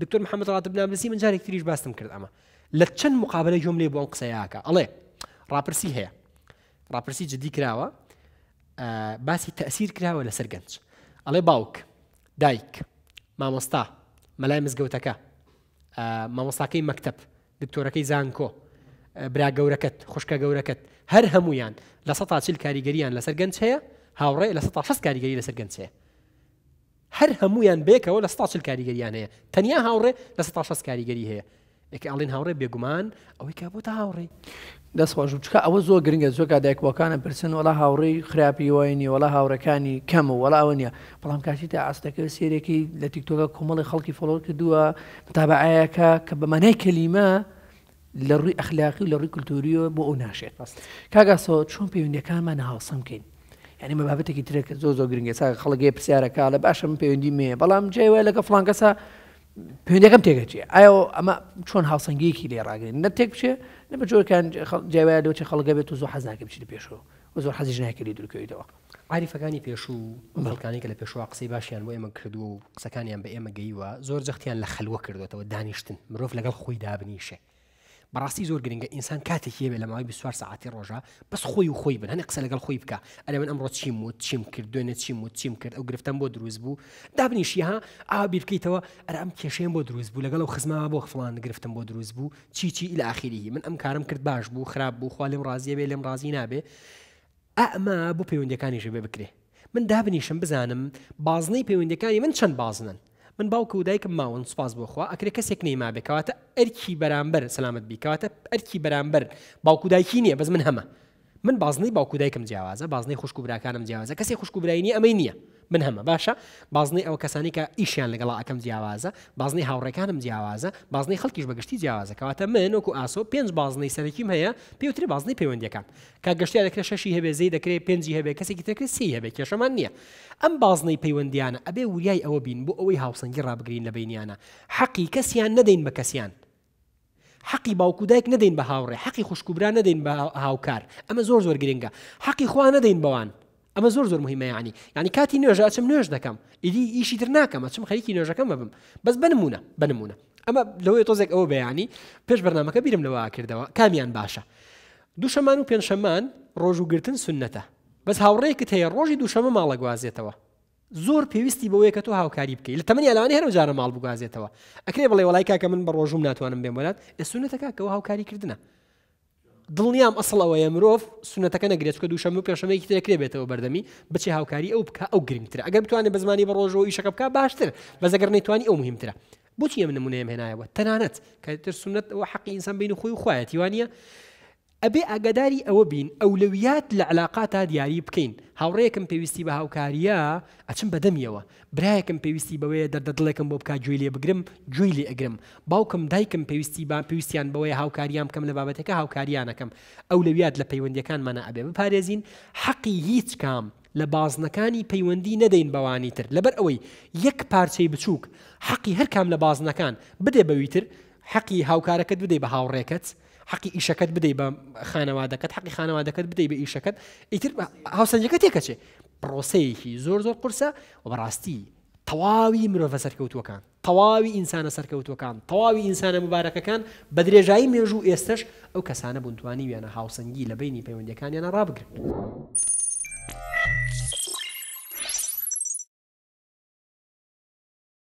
دكتور محمد راتب نام من جاري كثير ايش باستم كرد اما لتشن مقابله يوم لي بون قسياكا الله رابرسي هي رابرسي جدي كراوا آه باسي تاثير كراوا ولا سرغنش الله باوك دايك ما مستا ملامس جوتكا آه ما مستاكي مكتب دكتوركي زانكو آه، برا جوركت خشكا جوركت هر هميان شيل تشيل كاريغريان لسرغنش هي هاوري لسطا شس كاريغري لسرغنش هي هەر هەمویان بێکەوە لە ستاچل کاریگەریان هەیە تەنیا هاوڕێ لە ستاش کاریگەری هەیە ێک ئاڵین هاوڕێ بێگومان ئەوەی کا بۆ تا هاوڕێ دەستخواژ بچکە ئەوە زۆ گرنگە زۆکا دایکوەکانە پرسن وڵا هاوڕێی خراپی وینی وڵا هاوڕەکانی کەم و وڵا ئەو نیە بەڵام کاتی تا ئاستەکە سێرێکی لە تیکتۆکە کۆمەڵی خەڵکی فۆلۆر کردووە تابعایەکە کە بە مەنای کەلیمە لە ڕووی ئەخلاقی لە ڕووی کللتوریەوە بۆ ئەو ناشێت کاگاسۆ چۆن پەیوەندەکانمان هاوسم بکەین ینی مە بابەتێکی ترێککە زۆ زۆ گرنگگە سا خەڵگەی پرسیارەکە لە باشم پەیوەندی مێ بەڵام جێوە لەگە فلانکەسا پێندەکەم تێگەچێ ئایا ئەمە چۆن هاوسەنگیکی لێ ڕاگرین نە تێک بچێ نە بە جۆرکان جیاوای دۆچی خەڵگە بێت و زۆ حەزناکە بچی پێشەوە و زۆر حەزیش ناکردی درکەویتەوە عریفەکانی پێش و مەڵکانی کە لە پێشوا قسەی باشیان بۆ ئێمە کردو و قسەکانیان بە ئێمە گەیوە زۆر جەختیان لە خەلوە کردوێتەوە دانیشتن مرۆڤ لەگەڵ خۆی دابنیشێ بەڕاستی زۆر گرنگگە ئینسان کاتێکی هەبێ لەماوەی 24 ساعتی ڕۆژە بەس خۆی و خۆی بن هەنە قسە لەگەڵ خۆی بکە ئەلە من ئەمڕۆ چیم و چیم کرد دوێنە چیم و چیم کرد ئەو گرفتم بۆ دروست بوو دابنیشیها ئا بیرکەیتەوە ئەر ئەم کێشەیە بۆ دروست بوو لەگەڵ و خزمما بۆ فلان گرفتم بۆ دروست بوو چیچی ئیلاخیری من ئەم کارم کرد باش بوو خراپ بوو خوا لێم ڕازیە بێ لێم ڕازی نابێ ئەما بۆ پەیوەندەکانی ژێ بکرێ من دابنیشم بزانم بازنەی پەیوەندەکانی من چەند بازنن من باوکە و دایکم ماون سوپاس بۆخوا ئەکرێ کەسێک نەیما بێکاتە ئەرکی بەرامبەر سلامت بیکاتە ئەرکی بەرامبەر باوکو دایکی نییە بەس من هەمە من بازنەی باوکو دایکم جیاوازە بازنەی خوشک و براکانم جیاوازە کەسی خوشک و براینی ئەمەی نییە من هەمە باشە بازنی ئەو کەسانی کە ئیشیان لەگەڵا ئەەکەم جیاوازە بازنی هاوڕێکانم جیاوازە بازنی خەڵکیش بەگشتی جیاوازە کەواتە منۆکو ئاسۆ پێنج بازنەی سەرکیم هەیە پێوتری بازنی پەیوەندەکان کە گەشتیا دەکرێت شەشی هەبێ زەی دەکرێت پێنجی هەبێ کەسێکی تەکرێت سی هەبێ کێشەمان نییە ئەم بازنەی پەیوەندیانە ئەبێ وریای ئەوە بین بۆ ئەوەی هاوسەنگی ڕابگرین لە بینیانە حەقی کەسیان نەدەین بە کەسیان حەقی باوکو دایک نەدەین بە هاوڕێ حەقی خوشکوبرا نەدەین بە هاوکار ئەمە زۆر زۆر گرنگە حەقی خوا نەدەین بەوان ئەمە زۆر زۆر مهمەیانی ینی کاتی نوێژە چم نوێژ دەکەم ئیدی ئیشی در ناکەمە چم خەریکی نوێژەکەم ببم بەس بنممونە بنممونە ئەمە لەوەی تۆزێک ئەوە بەیانی پێش بەرنمەکە بیرم لەوە کردەوە کامیان باشە دووشەمان و پێنجشەمان ڕۆژوگرتن سنەتە بەس هاوڕێکت هەیە ڕۆژی دووشەمە ماڵە گوازێتەوە زۆر پێویستی بەوەیە کە تۆ هاوکاری بکەیت لە تەمەنی ئەلانی هەر جارە ماڵ بگوازێتەوە ئەکرێ بڵێ وڵای کاکە من بە ڕۆژوم ناتوانم بێمەات ئەسونەتە کاکەەوە هاوکاریکردە دڵنیام ئەسڵ ئەوەیە مرۆڤ سونەتەکە نەگرێت کە دووشەم و پێشەمەیەکی ترەکرێبێتەوە بەردەمی بچێ هاوکاری ئەو بکە ئەو گرنگتر ئەگەر بتوانێت بە زمانی بە ڕۆژەوە یشەکە بکە باشتر بەزەگەر نەیتوانانی ئەو مهمترە بۆچی ئەم نمونەیەم هێنایەوە تەنانەت کە تر سونەت ئەو حەقی ئینسان بین خۆی و خوایەتی وانە ئەبێ ئاگداری ئەوە بین ئەولەویات لە علااقاتا دیاری بکەین هاوڕێکم پێویستی بە هاوکاریە ئەچم بەدەمیەوە برایەکم پێویستی بەوەیە دەردەدڵێکم بۆ بک جوێ لێ بگرم جوێ لێ ئەگرم باوکم دایکم پێویستی با پێویستیان بەوەی هاوکاریان بکەم لە بابەتەکە هاوکاریانەکەم ئەولەویات لە پەیوەندەکانمانە ئەبێ بپارێزین حەقی هیچ کام لە بازنەکانی پەیوەندی نەدەین بەوانی تر لەبەر ئەوەی یەک پارچەی بچووک حەقی هەر کام لە بازنەکان بدێ بەویتر حەقی هاوکارەکەت بدەی بە هاوڕێکت حەقی ئیشەکەت بدەی بە خانەوادەکەت حەقی خانەوادەکەت بدەی بە ئیشەکەت ئیتر هاوسنجەکە تێکەچێ پرۆسەیەکی زۆر زۆر قرسە و بەڕاستی تەواوی مرۆڤە سەرکەوتوەکان تەواوی ئینسانە سەرکەوتوەکان تەواوی ئینسانە مبارەکەکان بە درێژایی مێژ و ئێستش ئەو کەسانە بنتوانی وێنە هاوسنگی لە بینی پەیوەندەکانیانە ڕابگرن.